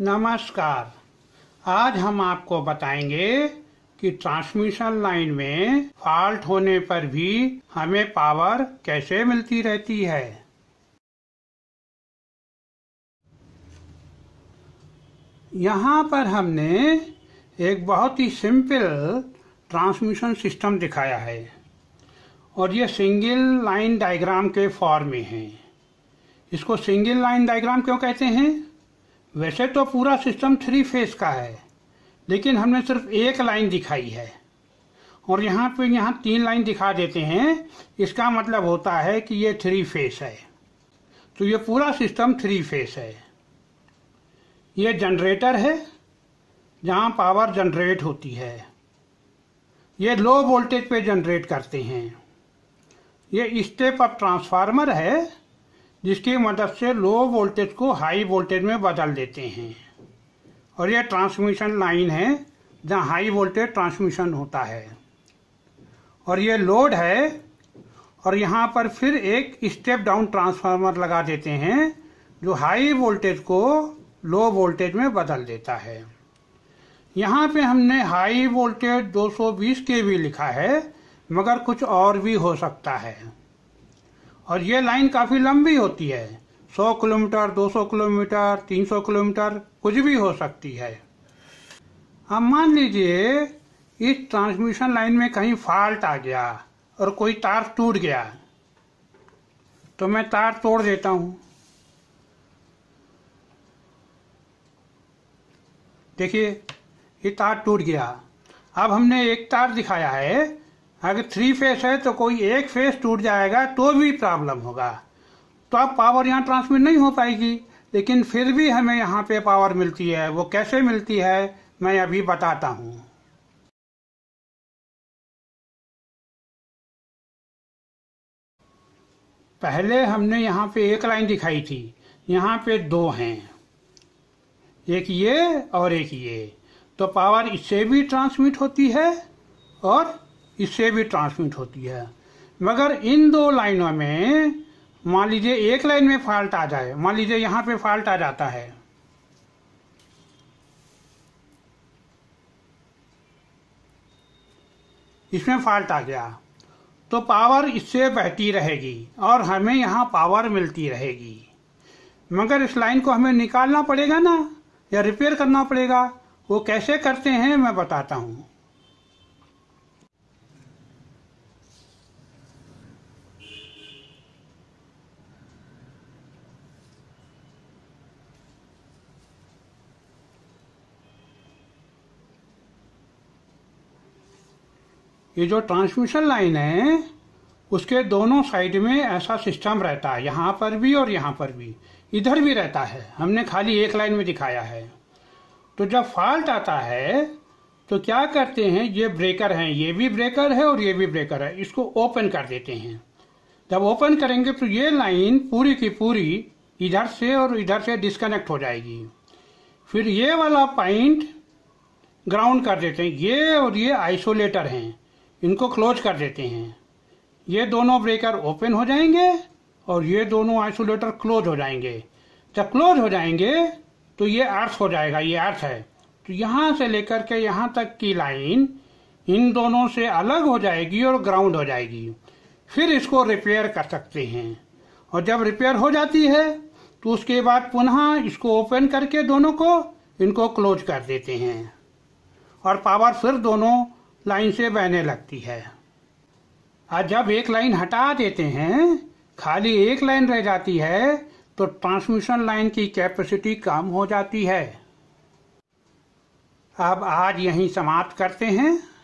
नमस्कार आज हम आपको बताएंगे कि ट्रांसमिशन लाइन में फॉल्ट होने पर भी हमें पावर कैसे मिलती रहती है यहाँ पर हमने एक बहुत ही सिंपल ट्रांसमिशन सिस्टम दिखाया है और ये सिंगल लाइन डायग्राम के फॉर्म में है इसको सिंगल लाइन डायग्राम क्यों कहते हैं वैसे तो पूरा सिस्टम थ्री फेस का है लेकिन हमने सिर्फ एक लाइन दिखाई है और यहाँ पे यहाँ तीन लाइन दिखा देते हैं इसका मतलब होता है कि ये थ्री फेस है तो ये पूरा सिस्टम थ्री फेस है ये जनरेटर है जहाँ पावर जनरेट होती है ये लो वोल्टेज पे जनरेट करते हैं ये स्टेप अप ट्रांसफार्मर है जिसकी मदद से लो वोल्टेज को हाई वोल्टेज में बदल देते हैं और यह ट्रांसमिशन लाइन है जहाँ हाई वोल्टेज ट्रांसमिशन होता है और यह लोड है और यहाँ पर फिर एक स्टेप डाउन ट्रांसफार्मर लगा देते हैं जो हाई वोल्टेज को लो वोल्टेज में बदल देता है यहाँ पे हमने हाई वोल्टेज 220 के भी लिखा है मगर कुछ और भी हो सकता है और ये लाइन काफी लंबी होती है 100 किलोमीटर 200 किलोमीटर 300 किलोमीटर कुछ भी हो सकती है अब मान लीजिए इस ट्रांसमिशन लाइन में कहीं फॉल्ट आ गया और कोई तार टूट गया तो मैं तार तोड़ देता हूं देखिए ये तार टूट गया अब हमने एक तार दिखाया है अगर थ्री फेस है तो कोई एक फेस टूट जाएगा तो भी प्रॉब्लम होगा तो अब पावर यहाँ ट्रांसमिट नहीं हो पाएगी लेकिन फिर भी हमें यहाँ पे पावर मिलती है वो कैसे मिलती है मैं अभी बताता हूँ पहले हमने यहाँ पे एक लाइन दिखाई थी यहाँ पे दो हैं एक ये और एक ये तो पावर इससे भी ट्रांसमिट होती है और इससे भी ट्रांसमिट होती है मगर इन दो लाइनों में मान लीजिए एक लाइन में फॉल्ट आ जाए मान लीजिए यहाँ पे फॉल्ट आ जाता है इसमें फॉल्ट आ गया तो पावर इससे बहती रहेगी और हमें यहाँ पावर मिलती रहेगी मगर इस लाइन को हमें निकालना पड़ेगा ना या रिपेयर करना पड़ेगा वो कैसे करते हैं मैं बताता हूँ ये जो ट्रांसमिशन लाइन है उसके दोनों साइड में ऐसा सिस्टम रहता है यहाँ पर भी और यहाँ पर भी इधर भी रहता है हमने खाली एक लाइन में दिखाया है तो जब फॉल्ट आता है तो क्या करते हैं ये ब्रेकर हैं ये भी ब्रेकर है और ये भी ब्रेकर है इसको ओपन कर देते हैं जब ओपन करेंगे तो ये लाइन पूरी की पूरी इधर से और इधर से डिस्कनेक्ट हो जाएगी फिर ये वाला पॉइंट ग्राउंड कर देते हैं ये और ये आइसोलेटर हैं इनको क्लोज कर देते हैं ये दोनों ब्रेकर ओपन हो जाएंगे और ये दोनों आइसोलेटर क्लोज हो जाएंगे जब क्लोज हो जाएंगे तो ये अर्थ हो जाएगा ये अर्थ है तो यहाँ से लेकर के यहाँ तक की लाइन इन दोनों से अलग हो जाएगी और ग्राउंड हो जाएगी फिर इसको रिपेयर कर सकते हैं और जब रिपेयर हो जाती है तो उसके बाद पुनः इसको ओपन करके दोनों को इनको क्लोज कर देते हैं और पावर फिर दोनों लाइन से बहने लगती है और जब एक लाइन हटा देते हैं खाली एक लाइन रह जाती है तो ट्रांसमिशन लाइन की कैपेसिटी कम हो जाती है अब आज यहीं समाप्त करते हैं